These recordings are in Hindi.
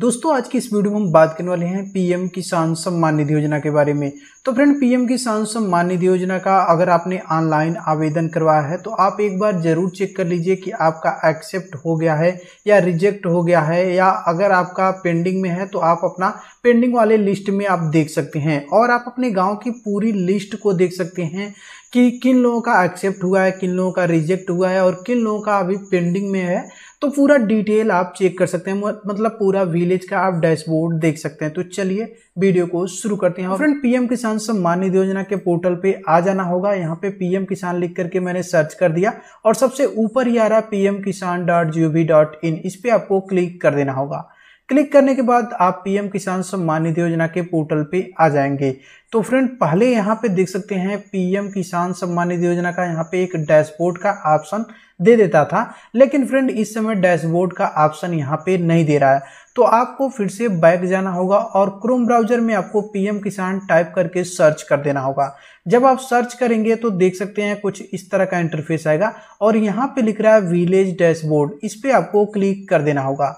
दोस्तों आज की इस वीडियो में हम बात करने वाले हैं पीएम किसान सम्मान निधि योजना के बारे में तो फ्रेंड पीएम किसान सम्मान निधि योजना का अगर आपने ऑनलाइन आवेदन करवाया है तो आप एक बार जरूर चेक कर लीजिए कि आपका एक्सेप्ट हो गया है या रिजेक्ट हो गया है या अगर आपका पेंडिंग में है तो आप अपना पेंडिंग वाले लिस्ट में आप देख सकते हैं और आप अपने गाँव की पूरी लिस्ट को देख सकते हैं कि किन लोगों का एक्सेप्ट हुआ है किन लोगों का रिजेक्ट हुआ है और किन लोगों का अभी पेंडिंग में है तो पूरा डिटेल आप चेक कर सकते हैं मतलब पूरा विलेज का आप डैशबोर्ड देख सकते हैं तो चलिए वीडियो को शुरू करते हैं फ्रेंड पीएम किसान सम्मान निधि योजना के पोर्टल पे आ जाना होगा यहाँ पे पीएम किसान लिख करके मैंने सर्च कर दिया और सबसे ऊपर ही आ रहा है PM Kisan dot G O V dot in इस पर आपको क्लिक कर देना होगा क्लिक करने के बाद आप पीएम किसान सम्मान निधि योजना के पोर्टल पे आ जाएंगे तो फ्रेंड पहले यहाँ पे देख सकते हैं पीएम किसान सम्मान निधि योजना का यहाँ पे एक डैशबोर्ड का ऑप्शन दे देता था लेकिन फ्रेंड इस समय डैशबोर्ड का ऑप्शन यहाँ पे नहीं दे रहा है तो आपको फिर से बैक जाना होगा और क्रोम ब्राउजर में आपको पीएम किसान टाइप करके सर्च कर देना होगा जब आप सर्च करेंगे तो देख सकते हैं कुछ इस तरह का इंटरफेस आएगा और यहाँ पे लिख रहा है विलेज डैशबोर्ड इस पर आपको क्लिक कर देना होगा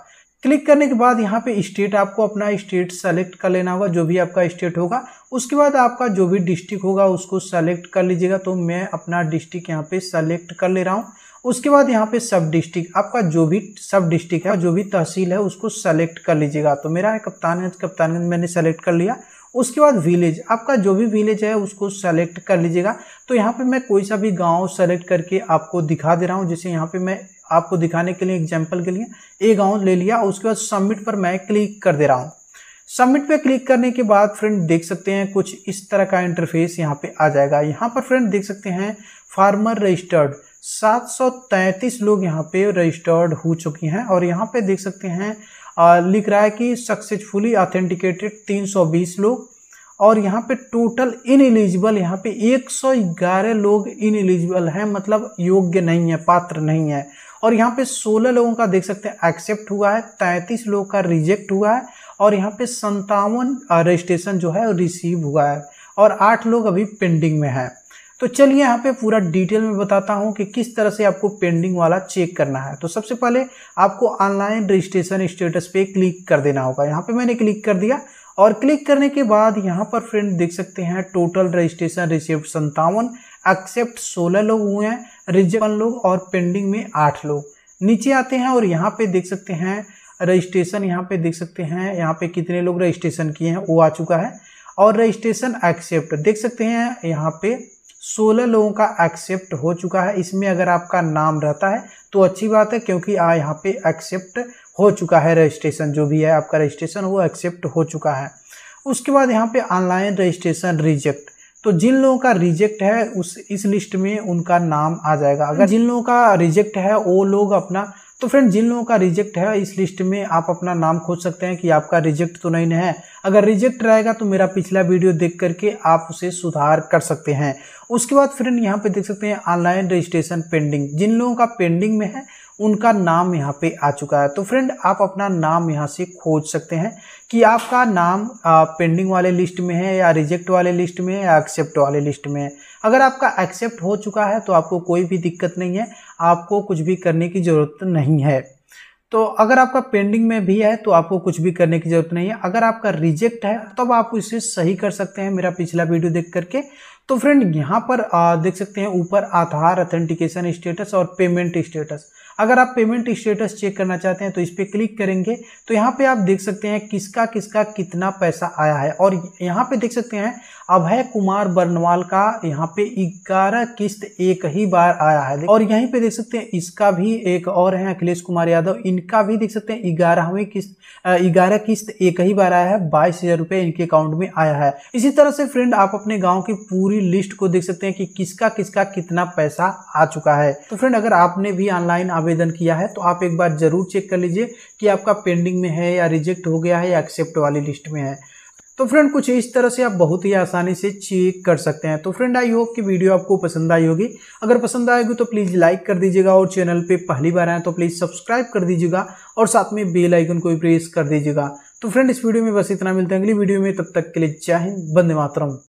क्लिक करने के बाद यहाँ पे स्टेट आपको अपना स्टेट सेलेक्ट कर लेना होगा जो भी आपका स्टेट होगा उसके बाद आपका जो भी डिस्ट्रिक्ट होगा उसको सेलेक्ट कर लीजिएगा तो मैं अपना डिस्ट्रिक्ट यहाँ पे सेलेक्ट कर ले रहा हूँ उसके बाद यहाँ पे सब डिस्ट्रिक्ट आपका जो भी सब डिस्ट्रिक्ट है जो भी तहसील है उसको सेलेक्ट कर लीजिएगा तो मेरा है कप्तानगंज कप्तानगंज मैंने सेलेक्ट कर लिया उसके बाद विलेज आपका जो भी विलेज है उसको सेलेक्ट कर लीजिएगा तो यहाँ पे मैं कोई सा भी गांव सेलेक्ट करके आपको दिखा दे रहा हूँ जैसे यहाँ पे मैं आपको दिखाने के लिए एग्जाम्पल के लिए ए गांव ले लिया और उसके बाद सबमिट पर मैं क्लिक कर दे रहा हूँ सबमिट पे क्लिक करने के बाद फ्रेंड देख सकते हैं कुछ इस तरह का इंटरफेस यहाँ पे आ जाएगा यहाँ पर फ्रेंड देख सकते हैं फार्मर रजिस्टर्ड 733 लोग यहाँ पे रजिस्टर्ड हो चुकी हैं और यहाँ पे देख सकते हैं आ, लिख रहा है कि सक्सेसफुली ऑथेंटिकेटेड 320 लोग और यहाँ पे टोटल इन एलिजिबल यहाँ पे 111 लोग इन एलिजिबल हैं मतलब योग्य नहीं है पात्र नहीं है और यहाँ पे 16 लोगों का देख सकते हैं एक्सेप्ट हुआ है 33 लोग का रिजेक्ट हुआ है और यहाँ पे संतावन रजिस्ट्रेशन जो है रिसीव हुआ है और आठ लोग अभी पेंडिंग में हैं तो चलिए यहाँ पे पूरा डिटेल में बताता हूँ कि किस तरह से आपको पेंडिंग वाला चेक करना है तो सबसे पहले आपको ऑनलाइन रजिस्ट्रेशन स्टेटस पे क्लिक कर देना होगा यहाँ पे मैंने क्लिक कर दिया और क्लिक करने के बाद यहाँ पर फ्रेंड देख सकते हैं टोटल रजिस्ट्रेशन रिसिप्ट संतावन एक्सेप्ट सोलह लोग हुए हैं रिजन लोग और पेंडिंग में आठ लोग नीचे आते हैं और यहाँ पे देख सकते हैं रजिस्ट्रेशन यहाँ पे देख सकते हैं यहाँ पे कितने लोग रजिस्ट्रेशन किए हैं वो आ चुका है और रजिस्ट्रेशन एक्सेप्ट देख सकते हैं यहाँ पे सोलह लोगों का एक्सेप्ट हो चुका है इसमें अगर आपका नाम रहता है तो अच्छी बात है क्योंकि आ यहाँ पे एक्सेप्ट हो चुका है रजिस्ट्रेशन जो भी है आपका रजिस्ट्रेशन वो एक्सेप्ट हो चुका है उसके बाद यहाँ पे ऑनलाइन रजिस्ट्रेशन रिजेक्ट तो जिन लोगों का रिजेक्ट है उस इस लिस्ट में उनका नाम आ जाएगा अगर जिन लोगों का रिजेक्ट है वो लोग अपना तो फ्रेंड जिन लोगों का रिजेक्ट है इस लिस्ट में आप अपना नाम खोज सकते हैं कि आपका रिजेक्ट तो नहीं है अगर रिजेक्ट रहेगा तो मेरा पिछला वीडियो देख करके आप उसे सुधार कर सकते हैं उसके बाद फ्रेंड यहाँ पे देख सकते हैं ऑनलाइन रजिस्ट्रेशन पेंडिंग जिन लोगों का पेंडिंग में है उनका नाम यहाँ पे आ चुका है तो फ्रेंड आप अपना नाम यहाँ से खोज सकते हैं कि आपका नाम पेंडिंग वाले लिस्ट में है या रिजेक्ट वाले लिस्ट में है या एक्सेप्ट वाले लिस्ट में है अगर आपका एक्सेप्ट हो चुका है तो आपको कोई भी दिक्कत नहीं है आपको कुछ भी करने की ज़रूरत नहीं है तो अगर आपका पेंडिंग में भी है तो आपको कुछ भी करने की ज़रूरत नहीं है अगर आपका रिजेक्ट है तब तो आप इसे सही कर सकते हैं मेरा पिछला वीडियो देख करके तो फ्रेंड यहाँ पर आ, देख सकते हैं ऊपर आधार अथेंटिकेशन स्टेटस और पेमेंट स्टेटस अगर आप पेमेंट स्टेटस चेक करना चाहते हैं तो इस पर क्लिक करेंगे तो यहाँ पे आप देख सकते हैं किसका किसका कितना पैसा आया है और यहाँ पे देख सकते हैं अभय कुमार बर्नवाल का यहाँ पे ग्यारह किस्त एक ही बार आया है और यहीं पे देख सकते हैं इसका भी एक और है अखिलेश कुमार यादव इनका भी देख सकते हैं ग्यारहवीं किस्त ग्यारह किस्त एक ही बार आया है बाईस हजार इनके अकाउंट में आया है इसी तरह से फ्रेंड आप अपने गाँव की पूरी पूरी लिस्ट को देख सकते हैं कि किसका किसका कितना पैसा आ चुका है तो फ्रेंड अगर आपने भी ऑनलाइन आवेदन किया है तो आप एक बार जरूर चेक कर लीजिए कि आपका पेंडिंग में है या रिजेक्ट हो गया है या एक्सेप्ट वाली लिस्ट में है तो फ्रेंड कुछ इस तरह से आप बहुत ही आसानी से चेक कर सकते हैं तो फ्रेंड आई होप कि वीडियो आपको पसंद आई होगी अगर पसंद आएगी तो प्लीज़ लाइक कर दीजिएगा और चैनल पे पहली बार आए तो प्लीज़ सब्सक्राइब कर दीजिएगा और साथ में बेल आइकन को भी प्रेस कर दीजिएगा तो फ्रेंड इस वीडियो में बस इतना मिलते हैं अगली वीडियो में तब तक के लिए जय हिंद बंदे मातरम